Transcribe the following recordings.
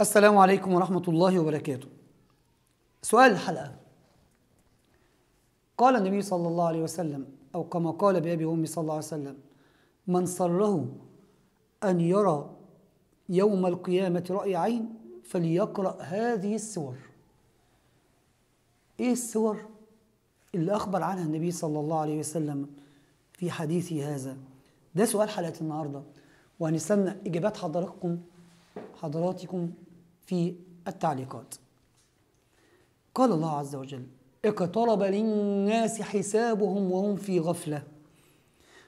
السلام عليكم ورحمة الله وبركاته. سؤال الحلقة قال النبي صلى الله عليه وسلم أو كما قال بأبي وأمي صلى الله عليه وسلم من سره أن يرى يوم القيامة رأي عين فليقرأ هذه السور. إيه السور اللي أخبر عنها النبي صلى الله عليه وسلم في حديثي هذا؟ ده سؤال حلقة النهارده وهنستنى إجابات حضراتكم حضراتكم في التعليقات قال الله عز وجل اقترب للناس حسابهم وهم في غفلة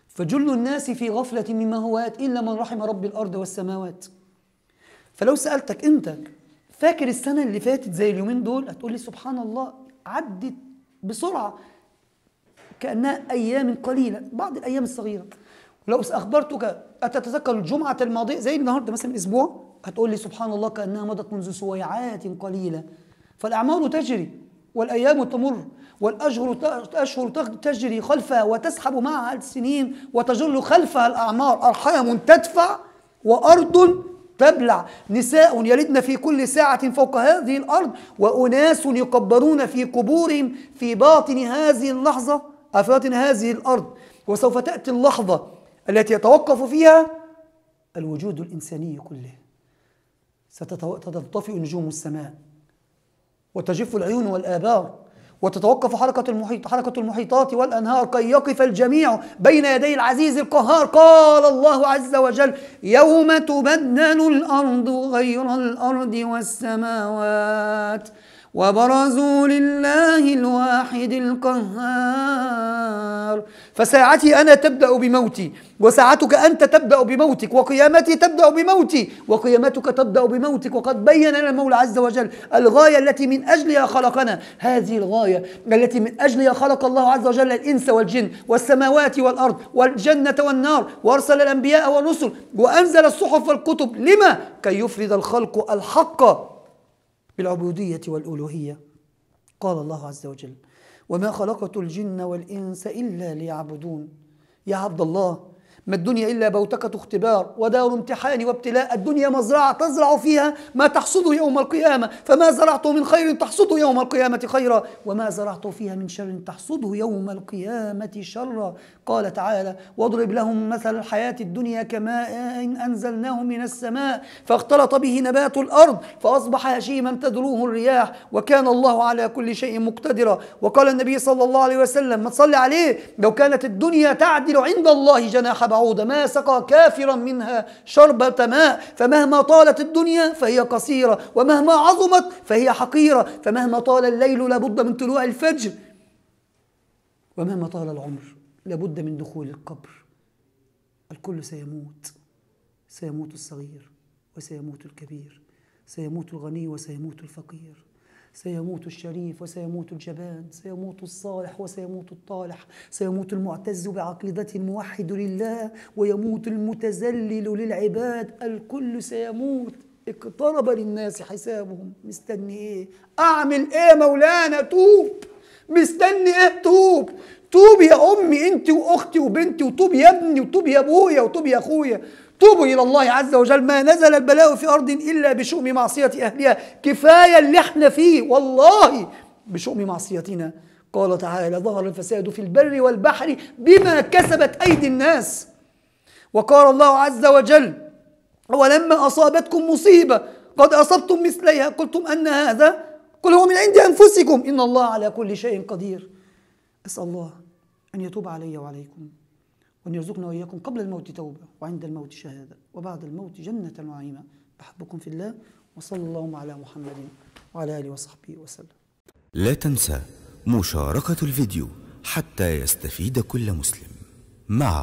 فجل الناس في غفلة مما هو آت إلا من رحم رب الأرض والسماوات فلو سألتك أنت فاكر السنة اللي فاتت زي اليومين دول هتقول لي سبحان الله عدت بسرعة كأنها أيام قليلة بعض الأيام الصغيرة ولو أخبرتك أتتذكر الجمعة الماضية زي النهاردة مثلا أسبوع هتقول لي سبحان الله كأنها مضت منذ سويعات قليلة فالأعمار تجري والأيام تمر والأشهر أشهر تجري خلفها وتسحب معها السنين وتجر خلفها الأعمار أرحام تدفع وأرض تبلع نساء يلدن في كل ساعة فوق هذه الأرض وأناس يقبرون في قبورهم في باطن هذه اللحظة آه، في باطن هذه الأرض وسوف تأتي اللحظة التي يتوقف فيها الوجود الإنساني كله ستنطفئ نجوم السماء وتجف العيون والآبار وتتوقف حركة المحيط حركة المحيطات والأنهار كي يقف الجميع بين يدي العزيز القهار قال الله عز وجل يوم تبدل الأرض غير الأرض والسماوات وبرزوا لله الواحد القهار فساعتي أنا تبدأ بموتي وساعتك أنت تبدأ بموتك وقيامتي تبدأ بموتي وقيامتك تبدأ بموتك وقد بين لنا المولى عز وجل الغاية التي من أجلها خلقنا هذه الغاية التي من أجلها خلق الله عز وجل الإنس والجن والسماوات والأرض والجنة والنار وأرسل الأنبياء والرسل وأنزل الصحف والكتب لما كي يفرد الخلق الحق بالعبودية والألوهية قال الله عز وجل وما خلقت الجن والإنس إلا ليعبدون يا عبد الله ما الدنيا إلا بوتكة اختبار ودار امتحان وابتلاء الدنيا مزرعة تزرع فيها ما تحصده يوم القيامة فما زرعته من خير تحصده يوم القيامة خيرا وما زرعته فيها من شر تحصده يوم القيامة شرا قال تعالى واضرب لهم مثل الحياة الدنيا كماء إن أنزلناه من السماء فاختلط به نبات الأرض فأصبح هشيما تدروه الرياح وكان الله على كل شيء مقتدرا وقال النبي صلى الله عليه وسلم ما تصلي عليه لو كانت الدنيا تعدل عند الله جناح بعض الصعود ما سقى كافرا منها شربة ماء فمهما طالت الدنيا فهي قصيرة ومهما عظمت فهي حقيرة فمهما طال الليل لابد من طلوع الفجر ومهما طال العمر لابد من دخول القبر الكل سيموت سيموت الصغير وسيموت الكبير سيموت الغني وسيموت الفقير سيموت الشريف وسيموت الجبان سيموت الصالح وسيموت الطالح سيموت المعتز بعقيدة الموحد لله ويموت المتزلل للعباد الكل سيموت اقترب للناس حسابهم مستني ايه اعمل ايه مولانا توب مستني ايه توب توب يا امي انت واختي وبنتي وطوب يا ابني وطوب يا ابويا وطوب يا اخويا توبوا إلى الله عز وجل ما نزل البلاء في أرض إلا بشؤم معصية أهلها كفاية اللي احنا فيه والله بشؤم معصيتنا قال تعالى ظهر الفساد في البر والبحر بما كسبت أيدي الناس وقال الله عز وجل ولما أصابتكم مصيبة قد أصبتم مثليها قلتم أن هذا قل هو من عند أنفسكم إن الله على كل شيء قدير أسأل الله أن يتوب علي وعليكم وأن يرزقنا وإياكم قبل الموت توبة وعند الموت شهادة وبعد الموت جنة ونعيما أحبكم في الله وصلى الله على محمد وعلى آله وصحبه وسلم لا تنسى مشاركة الفيديو حتى يستفيد كل مسلم مع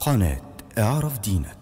قناة اعرف دينك